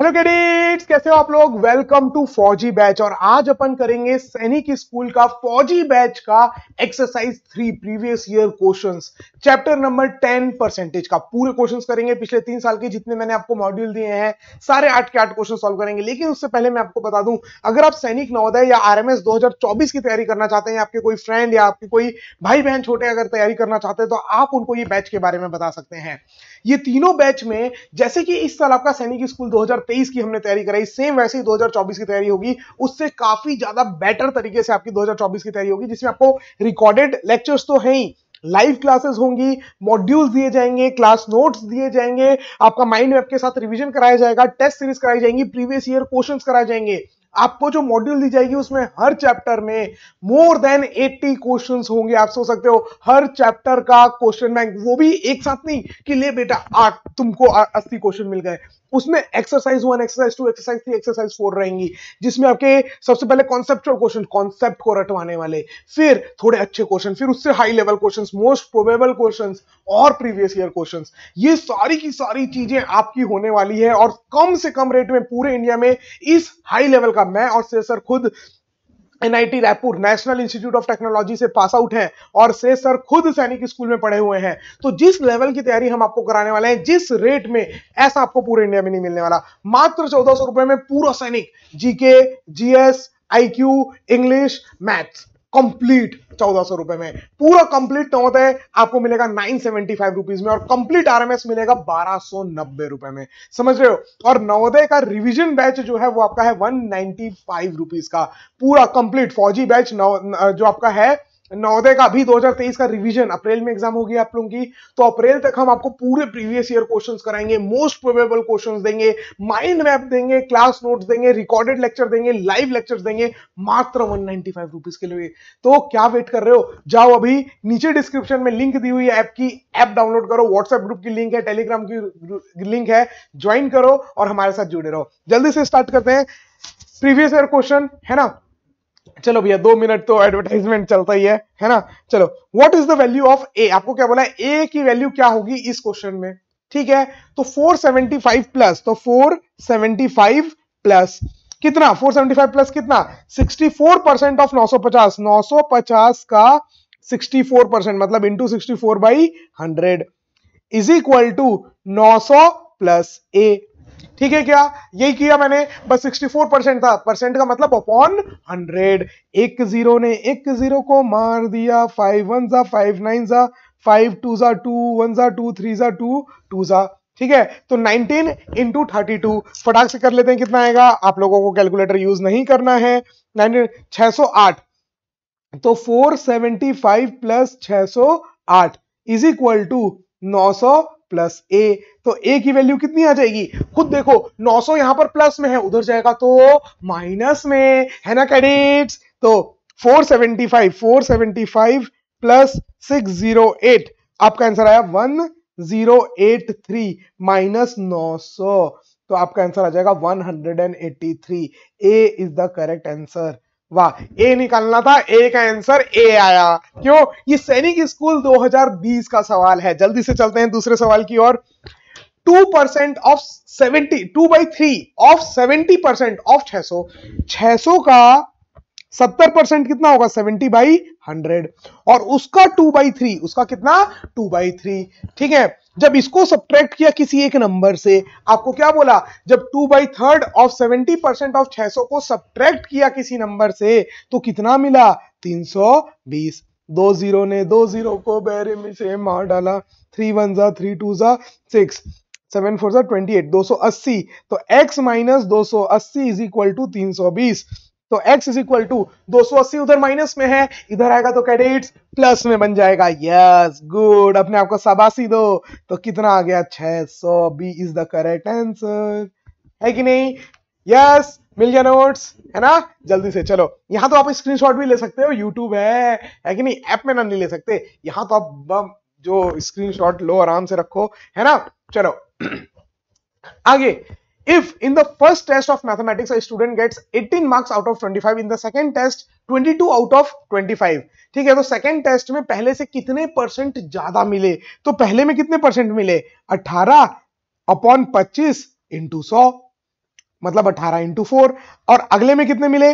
hello cadets कैसे हो आप लोग वेलकम टू फौजी बैच और आज अपन करेंगे सैनिक स्कूल का फौजी बैच का exercise three previous year questions chapter number ten percentage का पूरे क्वेश्चंस करेंगे पिछले तीन साल के जितने मैंने आपको मॉड्यूल दिए हैं सारे आठ के आठ क्वेश्चन सॉल्व करेंगे लेकिन उससे पहले मैं आपको बता दूं अगर आप सैनिक नवोदय या आर एम की तैयारी करना चाहते हैं आपके कोई फ्रेंड या आपके कोई भाई बहन छोटे अगर तैयारी करना चाहते हैं तो आप उनको ये बैच के बारे में बता सकते हैं ये तीनों बैच में जैसे कि इस साल आपका सैनिक स्कूल 2023 की हमने तैयारी कराई सेम वैसे ही 2024 की तैयारी होगी उससे काफी ज्यादा बेटर तरीके से आपकी 2024 की तैयारी होगी जिसमें आपको रिकॉर्डेड लेक्चर्स तो है ही लाइव क्लासेस होंगी मॉड्यूल्स दिए जाएंगे क्लास नोट्स दिए जाएंगे आपका माइंड मैप के साथ रिवीजन कराया जाएगा टेस्ट सीरीज कराई जाएंगी प्रीवियस ईयर क्वेश्चंस कराए जाएंगे आपको जो मॉड्यूल दी जाएगी उसमें हर चैप्टर में मोर देन 80 क्वेश्चंस होंगे आप सोच सकते हो हर चैप्टर का क्वेश्चन बैंक वो भी एक साथ नहीं कि ले बेटा आठ तुमको अस्सी क्वेश्चन मिल गए उसमें exercise one exercise two exercise three exercise four रहेंगी जिसमें आपके सबसे पहले कॉन्सेप्चुअल क्वेश्चन कॉन्सेप्ट को रटवाने वाले फिर थोड़े अच्छे क्वेश्चन फिर उससे high level question most probable question और प्रीवियस ईयर क्वेश्चन ये सारी की सारी चीजें आपकी होने वाली है और कम से कम रेट में पूरे इंडिया में इस हाई लेवल का मैं और सर खुद NIT Raipur National Institute of Technology से पास आउट हैं और से सर खुद सैनिक स्कूल में पढ़े हुए हैं तो जिस लेवल की तैयारी हम आपको कराने वाले हैं जिस रेट में ऐसा आपको पूरे इंडिया में नहीं मिलने वाला मात्र चौदह सौ रुपए में पूरा सैनिक GK GS IQ English maths complete चौदह सौ रुपए में पूरा कंप्लीट होता है आपको मिलेगा नाइन सेवेंटी फाइव रुपीज में और कंप्लीट आरएमएस मिलेगा बारह सौ नब्बे रुपए में समझ रहे हो और नवोदय का रिवीजन बैच जो है वो आपका है वन नाइनटी फाइव रुपीज का पूरा कंप्लीट फौजी बैच नव, जो आपका है नवोदय का अभी 2023 का रिवीजन अप्रैल में एग्जाम होगी आप लोगों की तो अप्रैल तक हम आपको पूरे प्रीवियस ईयर क्वेश्चंस कराएंगे मोस्ट प्रोबेबल क्वेश्चंस देंगे माइंड मैप देंगे क्लास नोट्स देंगे रिकॉर्डेड लेक्चर देंगे लाइव लेक्चर्स देंगे मात्र वन नाइनटी के लिए तो क्या वेट कर रहे हो जाओ अभी नीचे डिस्क्रिप्शन में लिंक दी हुई ऐप की ऐप डाउनलोड करो व्हाट्सएप ग्रुप की लिंक है टेलीग्राम की लिंक है ज्वाइन करो और हमारे साथ जुड़े रहो जल्दी से स्टार्ट करते हैं प्रीवियस ईयर क्वेश्चन है ना चलो भैया दो मिनट तो एडवर्टाइजमेंट चलता ही है है ना चलो what is the value of A आपको क्या बोला ए की वैल्यू क्या होगी इस क्वेश्चन में ठीक है तो 475 प्लस तो 475 प्लस कितना 475 प्लस कितना 64 परसेंट ऑफ 950 950 का 64 परसेंट मतलब into sixty four by hundred is equal to नौ प्लस ए ठीक है क्या यही किया मैंने बस 64 परसेंट था परसेंट का मतलब अपॉन 100 एक जीरो ने एक जीरो को मार दिया फाइव वन जा फाइव नाइन जा फाइव टू जा टू वन जा टू थ्री जा टू टू जा ठीक है तो 19 इंटू थर्टी टू फटाक से कर लेते हैं कितना आएगा आप लोगों को कैलकुलेटर यूज नहीं करना है नाइनटीन छह सौ तो 475 प्लस 608 इज इक्वल टू नौ सौ प्लस ए तो ए की वैल्यू कितनी आ जाएगी खुद देखो 900 यहां पर प्लस में है उधर जाएगा तो माइनस में है ना कैडेट्स तो 475 475 प्लस 608 आपका आंसर आया 1083 माइनस 900 तो आपका आंसर आ जाएगा 183 A is the correct answer वाह ए निकालना था ए का आंसर ए आया क्यों ये सैनिक स्कूल 2020 का सवाल है जल्दी से चलते हैं दूसरे सवाल की ओर two percent of seventy two by three of seventy percent of छह सौ छह सौ का 70 परसेंट कितना होगा 70 बाई हंड्रेड और उसका 2 बाई थ्री उसका कितना 2 बाई थ्री ठीक है जब इसको सब्ट्रैक्ट किया किसी एक नंबर से आपको क्या बोला जब two by third of seventy percent of छह सौ को सब्ट्रैक्ट किया किसी नंबर से तो कितना मिला तीन सौ बीस दो जीरो ने दो जीरो को बैरे में से मार डाला थ्री वन जा थ्री टू जा सिक्स सेवन फोर जा ट्वेंटी एट दो सौ अस्सी तो एक्स माइनस दो सौ अस्सी इज इक्वल टू तीन सौ बीस तो x इज इक्वल टू दो उधर माइनस में है इधर आएगा तो कैडेट प्लस में बन जाएगा यस गुड अपने आपको सबासी दो तो कितना आ गया 600 B is the correct answer है कि नहीं यस yes, मिल गया नोट्स है ना जल्दी से चलो यहां तो आप स्क्रीनशॉट भी ले सकते हो यूट्यूब है है कि नहीं ऐप में ना नहीं ले सकते यहां तो आप जो स्क्रीनशॉट लो आराम से रखो है ना चलो आगे if in the first test of mathematics a student gets 18 marks out of 25 in the second test 22 out of 25 ठीक है तो सेकंड टेस्ट में पहले से कितने परसेंट ज्यादा मिले तो पहले में कितने परसेंट मिले 18 अपॉन 25 इंटू सौ मतलब 18 इंटू फोर और अगले में कितने मिले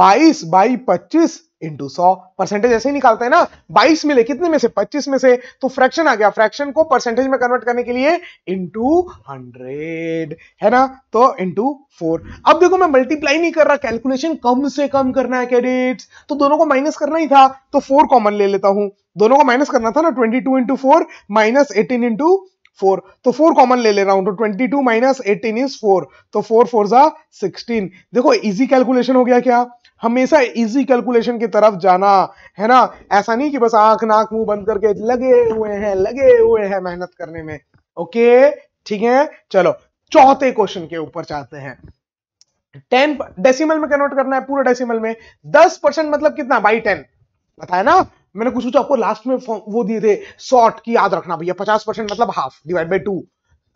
22 बाई 25 इंटू सौ परसेंटेज ऐसे ही निकालते हैं ना 22 मिले कितने में से 25 में से तो फ्रैक्शन आ गया फ्रैक्शन को परसेंटेज में कन्वर्ट करने के लिए इंटू हंड्रेड है ना तो इंटू फोर अब देखो मैं मल्टीप्लाई नहीं कर रहा कैलकुलेशन कम से कम करना है कैडेट्स तो दोनों को माइनस करना ही था तो फोर कॉमन ले लेता हूं दोनों को माइनस करना था ना twenty two into four minus eighteen into four तो फोर कॉमन ले ले रहा हूं तो twenty two minus eighteen is four तो फोर फोर जा सिक्सटीन देखो इजी कैलकुलेशन हो गया क्या हमेशा इजी कैलकुलेशन की तरफ जाना है ना ऐसा नहीं कि बस आंख नाक मुंह बंद करके लगे हुए हैं लगे हुए हैं मेहनत करने में ओके ठीक है चलो चौथे क्वेश्चन के ऊपर चाहते हैं टेन डेसिमल में कन्वर्ट करना है पूरे डेसिमल में दस परसेंट मतलब कितना बाई टेन बताया ना मैंने कुछ आपको लास्ट में वो दिए थे शॉर्ट की याद रखना भैया पचास परसेंट मतलब हाफ डिवाइड बाई टू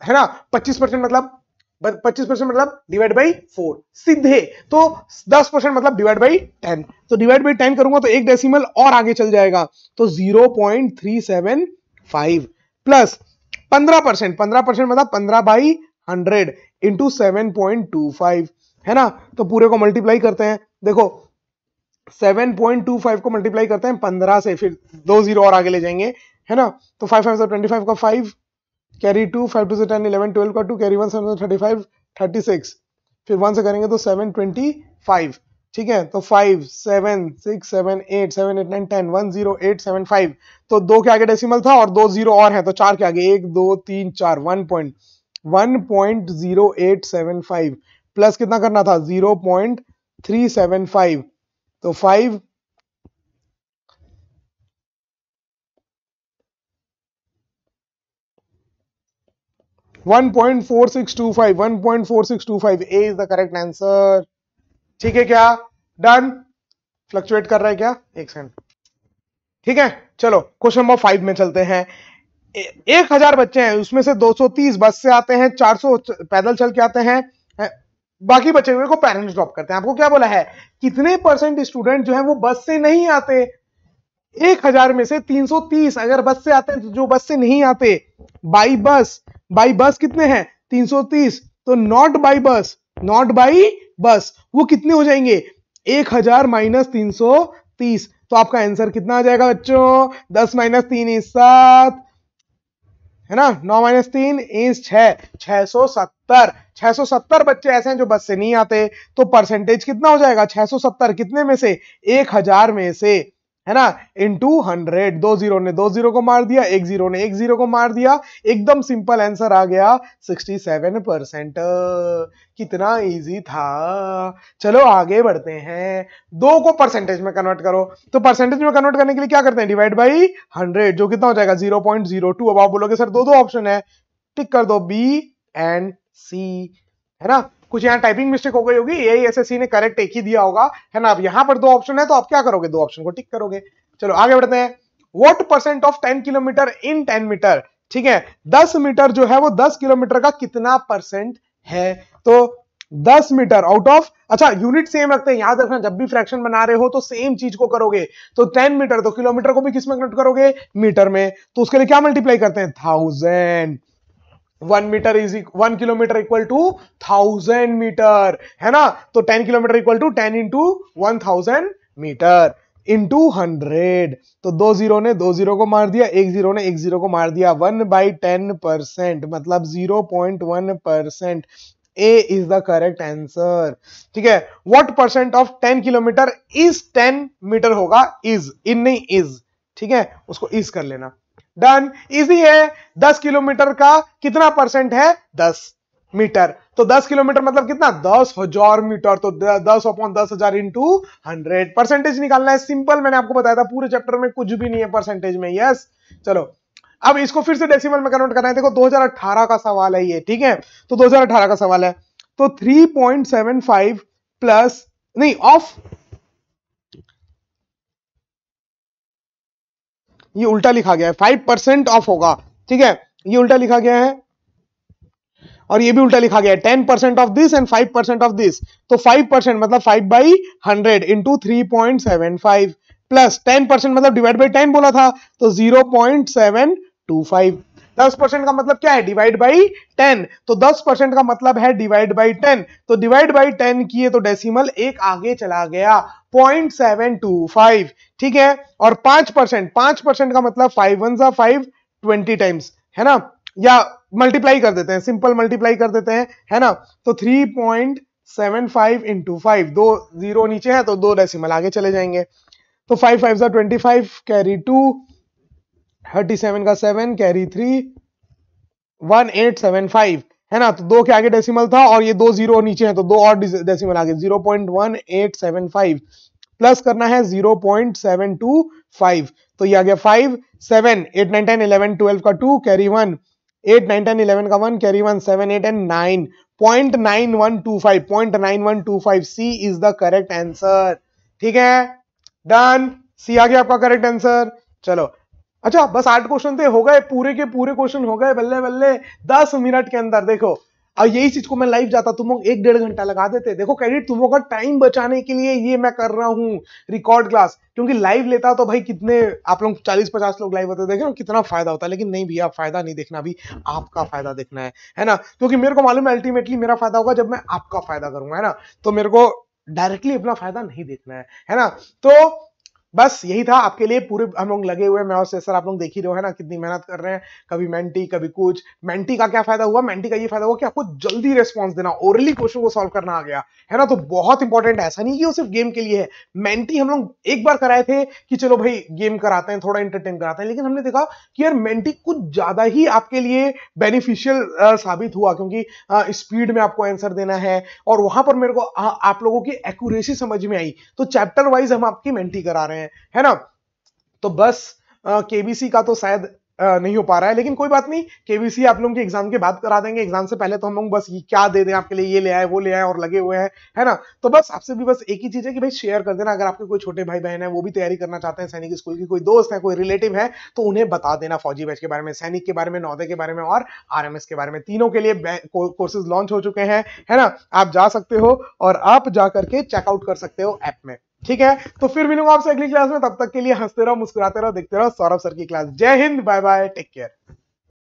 है ना पच्चीस परसेंट मतलब पच्चीस परसेंट मतलब डिवाइड बाई फोर सीधे तो दस परसेंट मतलब डिवाइड बाई टेन तो डिवाइड बाई टेन करूंगा तो एक डेसिमल और आगे चल जाएगा तो zero point three seven five plus पंद्रह परसेंट पंद्रह परसेंट मतलब पंद्रह by hundred into seven point two five है ना तो पूरे को मल्टीप्लाई करते हैं देखो सेवन पॉइंट टू फाइव को मल्टीप्लाई करते हैं पंद्रह से फिर दो जीरो और आगे ले जाएंगे है ना तो फाइव फाइव ट्वेंटी फाइव का five carry two five two से टेन इलेवन ट्वेल्व का two carry one seven thirty five thirty six फिर वन से करेंगे तो सेवन ट्वेंटी फाइव ठीक है तो five seven six seven eight seven eight nine ten one zero eight seven five तो दो के आगे डेसिमल था और दो जीरो और है तो चार के आगे एक दो तीन चार one point one point zero eight seven five plus कितना करना था zero point three seven five तो five 1.4625 A is the correct answer ठीक है क्या डन फ्लक्चुएट कर रहा है क्या एक सेकंड ठीक है चलो क्वेश्चन नंबर फाइव में चलते हैं एक हजार बच्चे हैं उसमें से 230 बस से आते हैं 400 पैदल चल के आते हैं बाकी बच्चे हुए को पेरेंट्स ड्रॉप करते हैं आपको क्या बोला है कितने परसेंट स्टूडेंट जो है वो बस से नहीं आते एक हजार में से 330 अगर बस से आते हैं तो जो बस से नहीं आते बाई बस बाई बस कितने हैं 330 तो नॉट बाई बस नॉट बाई बस वो कितने हो जाएंगे 1000 हजार माइनस तीन तो आपका आंसर कितना आ जाएगा बच्चों 10 माइनस तीन इंच सात है ना 9 माइनस तीन इंच छह सत्तर बच्चे ऐसे हैं जो बस से नहीं आते तो परसेंटेज कितना हो जाएगा 670 कितने में से 1000 में से है ना इन टू हंड्रेड दो जीरो ने दो जीरो को मार दिया एक जीरो ने एक जीरो को मार दिया एकदम सिंपल आंसर आ गया सिक्सटी सेवन परसेंट कितना इजी था चलो आगे बढ़ते हैं दो को परसेंटेज में कन्वर्ट करो तो परसेंटेज में कन्वर्ट करने के लिए क्या करते हैं डिवाइड बाई हंड्रेड जो कितना हो जाएगा जीरो पॉइंट जीरो टू अब आप बोलोगे सर दो दो ऑप्शन है टिक कर दो बी एंड सी है ना कुछ यहाँ टाइपिंग मिस्टेक हो गई होगी ए एस एस सी ने करेक्ट एक ही दिया होगा है ना अब यहाँ पर दो ऑप्शन है तो आप क्या करोगे दो ऑप्शन को टिक करोगे चलो आगे बढ़ते हैं what percent of ten kilometre in ten metre ठीक है दस मीटर जो है वो दस किलोमीटर का कितना परसेंट है तो दस मीटर आउट ऑफ अच्छा यूनिट सेम रखते हैं याद रखना जब भी फ्रैक्शन बना रहे हो तो सेम चीज को करोगे तो टेन मीटर तो किलोमीटर को भी किस में कन्वर्ट करोगे मीटर में तो उसके लिए क्या मल्टीप्लाई करते हैं thousand one metre is one kilometre equal to thousand metre है ना तो ten kilometre equal to ten into one thousand metre into hundred तो दो जीरो ने दो जीरो को मार दिया एक जीरो ने एक जीरो को मार दिया वन बाई टेन परसेंट मतलब zero point one percent A is the correct answer ठीक है what percent of ten kilometre is ten metre होगा इज इन नहीं इज ठीक है उसको इज कर लेना डन इजी है दस किलोमीटर का कितना परसेंट है दस मीटर तो 10 किलोमीटर मतलब कितना दस हजार मीटर तो दस अपॉन दस हजार इंटू हंड्रेड परसेंटेज निकालना है सिंपल मैंने आपको बताया था पूरे चैप्टर में कुछ भी नहीं है परसेंटेज में यस चलो अब इसको फिर से डेसिमल में कन्वर्ट करना है देखो 2018 का सवाल है ये ठीक है तो 2018 का सवाल है तो 3.75 प्लस नहीं ऑफ ये उल्टा लिखा गया है फाइव परसेंट ऑफ होगा ठीक है ये उल्टा लिखा गया है और ये भी उल्टा लिखा गया है ten percent of this and five percent of this तो फाइव परसेंट मतलब five by hundred into three point seven five plus ten percent मतलब डिवाइड बाई टेन बोला था तो zero point seven two five दस परसेंट का मतलब क्या है डिवाइड बाई टेन तो दस परसेंट का मतलब है डिवाइड बाई टेन तो डिवाइड बाई टेन किए तो डेसिमल एक आगे चला गया पॉइंट सेवन टू फाइव ठीक है और पांच परसेंट पांच परसेंट का मतलब फाइव वन सा फाइव ट्वेंटी टाइम्स है ना या मल्टीप्लाई कर देते हैं सिंपल मल्टीप्लाई कर देते हैं है ना तो three point seven five into five दो जीरो नीचे है तो दो डेसिमल आगे चले जाएंगे तो फाइव फाइव सा twenty five carry two thirty seven का seven carry three one eight seven five है ना तो दो के आगे डेसिमल था और ये दो जीरो नीचे है तो दो और डेसिमल आगे zero point one eight seven five plus करना है zero point seven two five तो ये आ गया five seven eight nine ten eleven twelve का two carry one eight nine ten eleven का one carry one seven eight and nine point nine one two five point nine one two five C is the correct answer ठीक है done सी आ गया आपका correct answer चलो अच्छा बस आठ question थे तो हो गए पूरे के पूरे क्वेश्चन हो गए बल्ले बल्ले दस मिनट के अंदर देखो और यही चीज को मैं लाइव जाता तुम लोग एक डेढ़ घंटा लगा देते देखो क्रेडिट तुम लोग का टाइम बचाने के लिए ये मैं कर रहा हूँ रिकॉर्ड क्लास क्योंकि लाइव लेता तो भाई कितने आप लोग चालीस पचास लोग लाइव होते देखे कितना फायदा होता है लेकिन नहीं भैया फायदा नहीं देखना अभी आपका फायदा देखना है है ना क्योंकि मेरे को मालूम है अल्टीमेटली मेरा फायदा होगा जब मैं आपका फायदा करूंगा है ना तो मेरे को डायरेक्टली अपना फायदा नहीं देखना है है ना तो बस यही था आपके लिए पूरे हम लोग लगे हुए मैं और सर आप लोग देख ही रहे हो है ना कितनी मेहनत कर रहे हैं कभी मेंटी कभी कुछ मेंटी का क्या फायदा हुआ मेंटी का ये फायदा हुआ कि आपको जल्दी रेस्पॉन्स देना ओरली क्वेश्चन को सॉल्व करना आ गया है ना तो बहुत इंपॉर्टेंट है ऐसा नहीं कि वो सिर्फ गेम के लिए है मेंटी हम लोग एक बार कराए थे कि चलो भाई गेम कराते हैं थोड़ा इंटरटेन कराते हैं लेकिन हमने देखा कि यार मेंटी कुछ ज्यादा ही आपके लिए बेनिफिशियल साबित हुआ क्योंकि स्पीड में आपको आंसर देना है और वहां पर मेरे को आप लोगों की एक्यूरेसी समझ में आई तो चैप्टर वाइज हम आपकी मेंटी करा रहे हैं हैं है ना तो बस केबीसी का तो शायद नहीं हो पा रहा है लेकिन कोई बात नहीं केबीसी आप लोगों के एग्जाम के बाद करा देंगे एग्जाम से पहले तो हम लोग बस ये क्या दे दें आपके लिए ये ले आए वो ले आए और लगे हुए हैं है ना तो बस आपसे भी बस एक ही चीज है कि भाई शेयर कर देना अगर आपके कोई छोटे भाई बहन है वो भी तैयारी करना चाहते हैं सैनिक स्कूल की कोई दोस्त है कोई रिलेटिव है तो उन्हें बता देना फौजी बैच के बारे में सैनिक के बारे में नौदे के बारे में और आर के बारे में तीनों के लिए कोर्सेज लॉन्च हो चुके हैं है ना आप जा सकते हो और आप जा करके चेकआउट कर सकते हो ऐप में ठीक है तो फिर मिलूंगा आपसे अगली क्लास में तब तक के लिए हंसते रहो मुस्कुराते रहो देखते रहो सौरभ सर की क्लास जय हिंद बाय बाय टेक केयर